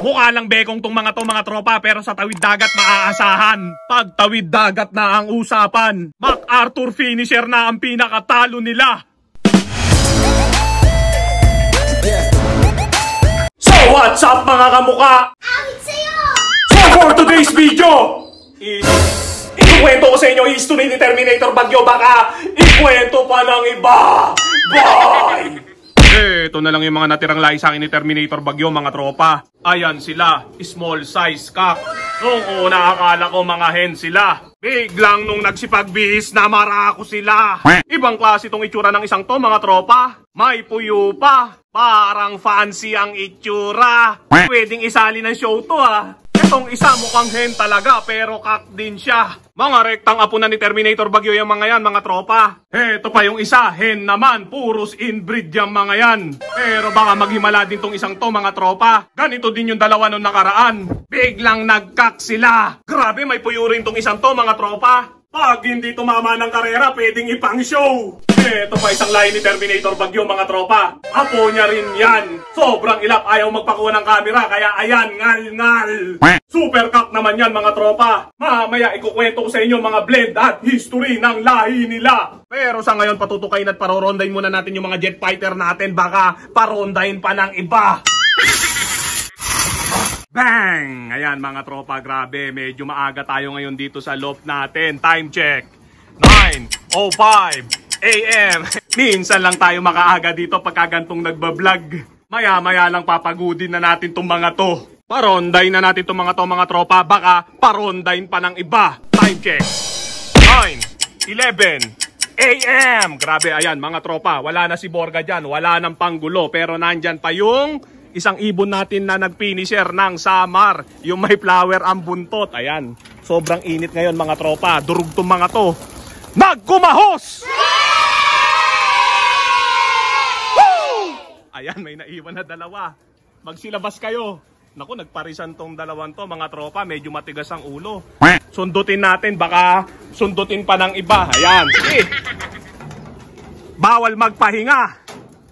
Mukha lang bekong tong mga to mga tropa pero sa tawid dagat maaasahan. Pag tawid dagat na ang usapan, MacArthur finisher na ang pinakatalo nila. So what's up mga kamuka? Awit sa'yo! So for today's video, is... Ikuwento ko sa inyo history ni Terminator Bagyo baka ikwento pa ng iba! Bye! Eh, ito na lang yung mga natirang lahi sa akin ni Terminator Bagyo, mga tropa. Ayan sila, small size cock. Oo, nakakala ko mga hen sila. Biglang nung nagsipagbihis, namara ako sila. Ibang klase itong itsura ng isang to, mga tropa. May puyo pa. Parang fancy ang itsura. Pwedeng isali ng show to ah. Itong isa mukhang hen talaga pero kak din siya. Mga rektang apo na ni Terminator Bagyo yung mga yan mga tropa. Heto pa yung isa, hen naman, puros inbreed yung mga yan. Pero baka maghimala din tong isang to mga tropa. Ganito din yung dalawa nung nakaraan. Biglang nagkak sila. Grabe may puyo rin tong isang to mga tropa. Pag hindi tumama ng karera, pwedeng ipang-show! Ito pa isang line ni Terminator Bagyo mga tropa. Apo niya rin yan. Sobrang ilap ayaw magpakuha ng camera kaya ayan, ngal-ngal. Super cup naman yan mga tropa. Mamaya ikukwento ko sa inyo mga blend at history ng lahi nila. Pero sa ngayon patutukayin at parorondain muna natin yung mga jet fighter natin. Baka parondain pa ng iba. Bang! Ayan mga tropa, grabe, medyo maaga tayo ngayon dito sa loft natin. Time check, 9.05 a.m. Minsan lang tayo makaaga dito pagkagantong nagbablog. Maya-maya lang papagudin na natin tong mga to. Paronday na natin tong mga to mga tropa, baka parondayin pa ng iba. Time check, 9.11 AM! Grabe, ayan mga tropa, wala na si Borga dyan, wala nang panggulo, pero nandyan pa yung isang ibon natin na nag-finisher ng Samar. Yung may flower ang buntot. Ayan. Sobrang init ngayon mga tropa. Durog tong mga to. Nagkumahos! Ayan, may naiwan na dalawa. Magsilabas kayo. Naku, nagparisan tong dalawang to mga tropa. Medyo matigas ang ulo. Sundutin natin. Baka sundutin pa ng iba. Ayan. Sige. Eh, bawal magpahinga.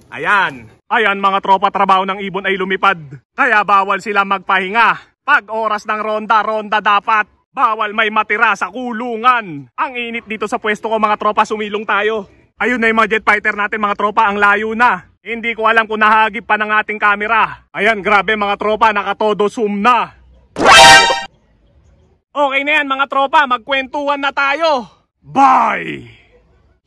Ayan. Ayan mga tropa trabaho ng ibon ay lumipad. Kaya bawal sila magpahinga. Pag oras ng ronda, ronda dapat. Bawal may matira sa kulungan. Ang init dito sa pwesto ko mga tropa, sumilong tayo. Ayun na yung mga jet fighter natin mga tropa, ang layo na. Hindi ko alam kung nahagip pa ng ating camera. Ayan, grabe mga tropa, nakatodo zoom na. Okay na yan mga tropa, magkwentuhan na tayo. Bye!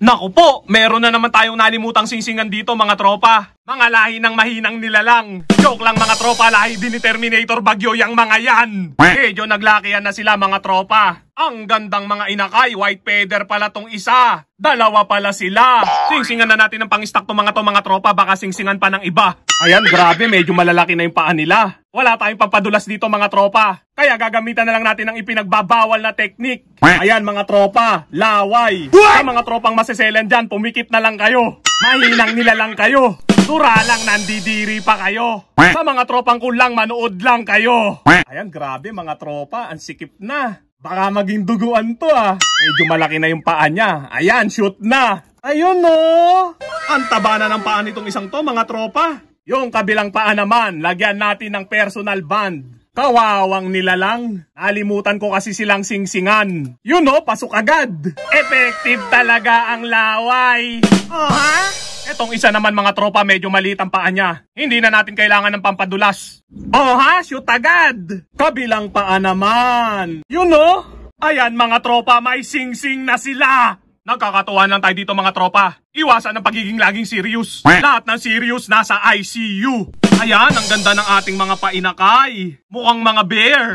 Naku po, meron na naman tayong nalimutang singsingan dito mga tropa. Mga lahi ng mahinang nilalang. Joke lang mga tropa, lahi din ni Terminator Bagyo yang mga yan. Medyo naglakihan na sila mga tropa. Ang gandang mga inakay, white feather pala tong isa. Dalawa pala sila. Singsingan na natin ng pangistak tong mga to mga tropa, baka singsingan pa ng iba. Ayan, grabe, medyo malalaki na yung paa nila. Wala tayong pampadulas dito mga tropa. Kaya gagamitan na lang natin ng ipinagbabawal na teknik. Ayan mga tropa, laway. Sa mga tropang maseselan dyan, pumikit na lang kayo. Mahinang nila lang kayo. Dura lang nandidiri pa kayo. Sa mga tropang kulang, manood lang kayo. Ayan, grabe mga tropa, ang sikip na. Baka maging duguan to ah. Medyo malaki na yung paa niya. Ayan, shoot na. Ayun no. Oh. Ang taba na ng paa nitong isang to mga tropa. Yung kabilang paa naman, lagyan natin ng personal band. Kawawang nila lang. Nalimutan ko kasi silang singsingan. Yun no, oh, pasok agad. Effective talaga ang laway. Oh ha? Etong isa naman mga tropa medyo maliit ang paa niya. Hindi na natin kailangan ng pampadulas. Oh ha, shoot agad! Kabilang paa naman. You know? Ayan mga tropa, may singsing -sing na sila! Nagkakatuwa lang tayo dito mga tropa. Iwasan ang pagiging laging serious. Lahat ng serious nasa ICU. Ayan, ang ganda ng ating mga painakay. Mukhang mga bear.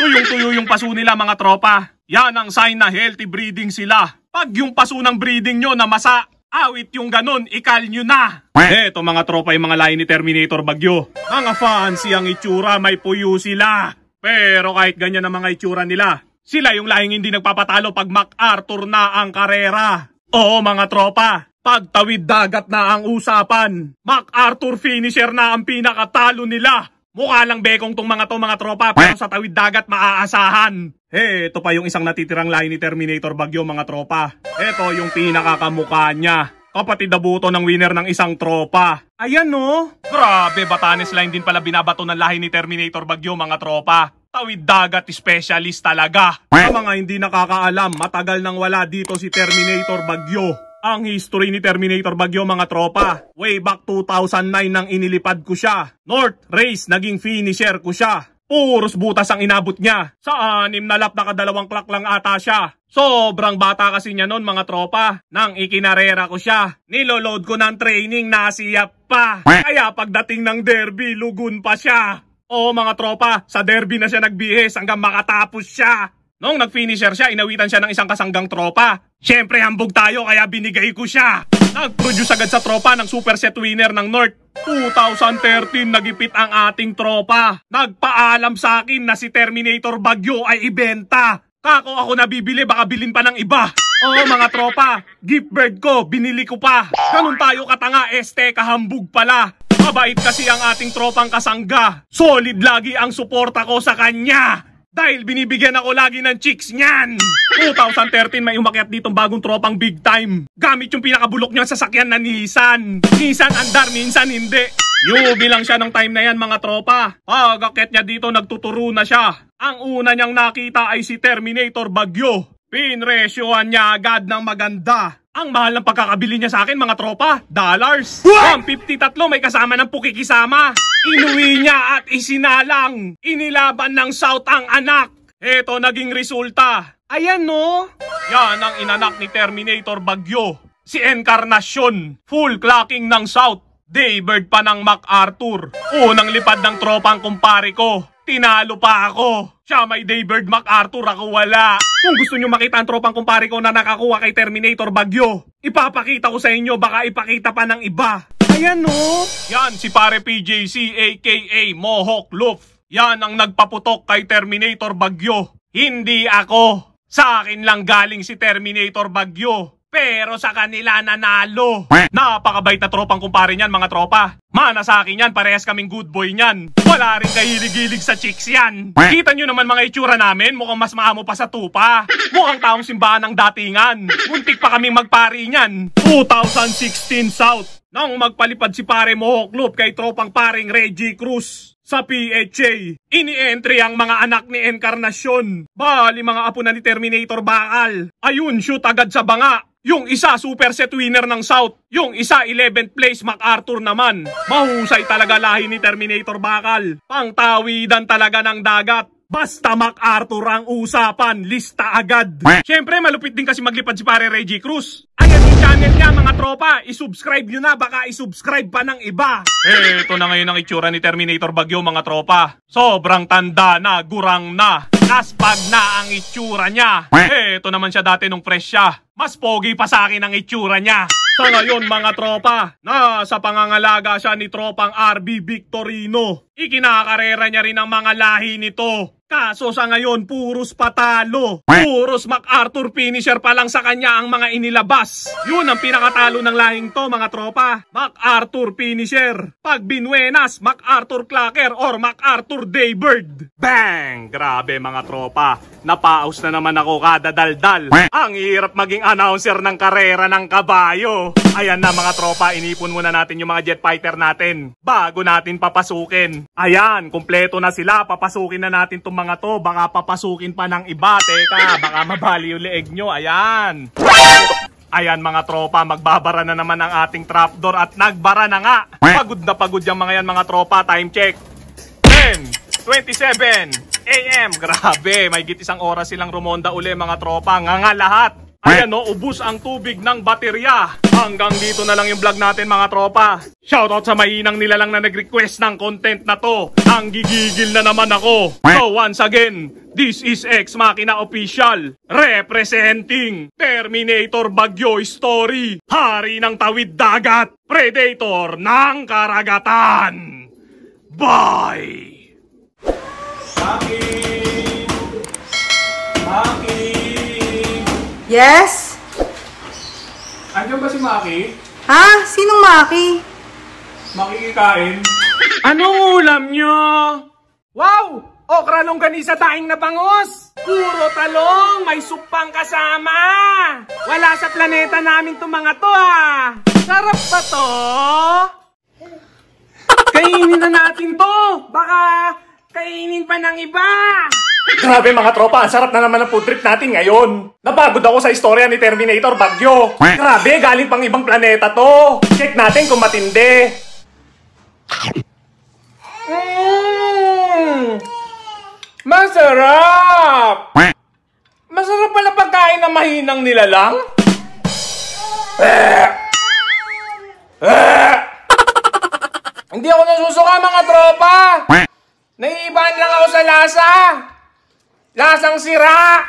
Tuyong-tuyo yung paso nila mga tropa. Yan ang sign na healthy breeding sila. Pag yung paso ng breeding nyo na masa, Awit yung ganon, ikal nyo na! ito mga tropa yung mga lain ni Terminator Bagyo. Mga fancy ang itsura, may puyo sila. Pero kahit ganyan ang mga itsura nila, sila yung lahing hindi nagpapatalo pag MacArthur na ang karera. Oo mga tropa, pagtawid dagat na ang usapan. MacArthur finisher na ang pinakatalo nila. Mukha lang bekong tong mga to mga tropa pero eh? sa tawid dagat maaasahan. Eh, ito pa yung isang natitirang lahi ni Terminator Bagyo mga tropa. Ito yung pinakakamukha niya. Kapatid na buto ng winner ng isang tropa. Ayan no. Grabe, Batanes line din pala binabato ng lahi ni Terminator Bagyo mga tropa. Tawid dagat specialist talaga. Eh? Sa mga hindi nakakaalam, matagal nang wala dito si Terminator Bagyo. Ang history ni Terminator Bagyo mga tropa, way back 2009 nang inilipad ko siya. North race naging finisher ko siya. Puros butas ang inabot niya. Sa anim na lap nakadalawang clock lang ata siya. Sobrang bata kasi niya noon mga tropa. Nang ikinarera ko siya, niloload ko ng training nasiyap pa. Kaya pagdating ng derby, lugun pa siya. Oo oh, mga tropa, sa derby na siya nagbihis hanggang makatapos siya. Noong nag-finisher siya, inawitan siya ng isang kasanggang tropa. Siyempre, hambog tayo kaya binigay ko siya. Nag-produce agad sa tropa ng super set winner ng North. 2013, nagipit ang ating tropa. Nagpaalam sa akin na si Terminator Bagyo ay ibenta. Kako ako nabibili, baka bilin pa ng iba. Oo oh, mga tropa, gift bird ko, binili ko pa. Ganun tayo katanga, este, kahambog pala. Mabait kasi ang ating tropang kasangga. Solid lagi ang suporta ko sa kanya. Dahil binibigyan ako lagi ng chicks niyan! 2013 may umakyat ditong bagong tropang big time. Gamit yung pinakabulok niyang sasakyan na Nissan. Nissan andar, minsan hindi. Yubi lang siya ng time na yan mga tropa. Pag akyat niya dito nagtuturo na siya. Ang una niyang nakita ay si Terminator Bagyo. Pinresyoan niya agad ng maganda. Ang mahal ng pagkakabili niya sa akin mga tropa, dollars. What? 153 may kasama ng pukikisama. Inuwi niya at isinalang. Inilaban ng South ang anak. Eto naging resulta. Ayan no. Yan ang inanak ni Terminator Bagyo. Si Encarnacion. Full clocking ng South. Daybird pa ng MacArthur. Unang lipad ng tropang kumpare ko. Tinalo pa ako. Siya may Daybird MacArthur, ako wala. Kung gusto nyo makita ang tropang kumpare ko na nakakuha kay Terminator Bagyo, ipapakita ko sa inyo, baka ipakita pa ng iba. Ayan no! Yan si pare PJC aka Mohawk Loof. Yan ang nagpaputok kay Terminator Bagyo. Hindi ako. Sa akin lang galing si Terminator Bagyo. Pero sa kanila nanalo. Napakabait na tropang kumpare niyan mga tropa. Mana sa akin yan, parehas kaming good boy niyan. Wala rin kahilig-hilig sa chicks yan. Kita nyo naman mga itsura namin, mukhang mas maamo pa sa tupa. Mukhang taong simbahan ng datingan. Muntik pa kami magpari niyan. 2016 South. Nang magpalipad si pare mo Hoklop kay tropang paring Reggie Cruz sa PHA. Ini-entry ang mga anak ni Encarnacion. Bali mga apo na ni Terminator Bakal. Ayun, shoot agad sa banga. Yung isa super set winner ng South. Yung isa 11th place MacArthur naman. Mahusay talaga lahi ni Terminator Bakal. Pangtawidan talaga ng dagat. Basta MacArthur ang usapan, lista agad. Siyempre, malupit din kasi maglipad si pare Reggie Cruz. Bakit nga mga tropa, isubscribe nyo na, baka isubscribe pa ng iba. Eh, ito na ngayon ang itsura ni Terminator Bagyo mga tropa. Sobrang tanda na, gurang na, naspag na ang itsura niya. Eh, ito naman siya dati nung fresh siya. Mas pogi pa sa akin ang itsura niya. Sa ngayon mga tropa, sa pangangalaga siya ni tropang RB Victorino. Ikinakarera niya rin ang mga lahi nito. Kaso sa ngayon, purus patalo. Purus MacArthur finisher pa lang sa kanya ang mga inilabas. Yun ang pinakatalo ng lahing to, mga tropa. MacArthur finisher. Pag Binuenas, MacArthur Clacker or MacArthur Daybird. Bang! Grabe mga tropa. Napaus na naman ako kada daldal. Ang hirap maging announcer ng karera ng kabayo. Ayan na mga tropa, inipon muna natin yung mga jet fighter natin. Bago natin papasukin. Ayan, kompleto na sila. Papasukin na natin tong mga to. Baka papasukin pa ng iba. Teka, baka mabali yung leeg nyo. Ayan. Ayan mga tropa, magbabara na naman ang ating trapdoor at nagbara na nga. Pagod na pagod yung mga yan mga tropa. Time check. 10.27 AM. Grabe, may git isang oras silang rumonda uli mga tropa. Nga nga lahat. Ayan no, ubus ang tubig ng baterya. Hanggang dito na lang yung vlog natin mga tropa. Shoutout sa mainang nila lang na nag-request ng content na to. Ang gigigil na naman ako. So once again, this is X Machina Official. Representing Terminator Bagyo Story. Hari ng tawid dagat. Predator ng karagatan. Bye! Akin! Akin! Yes? Andiyan ba si Maki? Ha? Sinong Maki? Makikikain. Anong ulam nyo? Wow! Okra longgani sa daing na bangos! Puro talong! May supang kasama! Wala sa planeta namin itong mga to ah! Sarap ba to? Kainin na natin to! Baka kainin pa ng iba! Grabe mga tropa, ang sarap na naman ng food trip natin ngayon. Napagod ako sa istorya ni Terminator Bagyo. Grabe, galing pang ibang planeta to. Check natin kung matindi. Mmm! Masarap! Masarap pala pagkain na mahinang nilalang? Eh! Hindi ako nasusuka mga tropa! Naiibahan lang ako sa lasa! Lasang sira!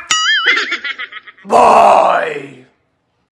Boy!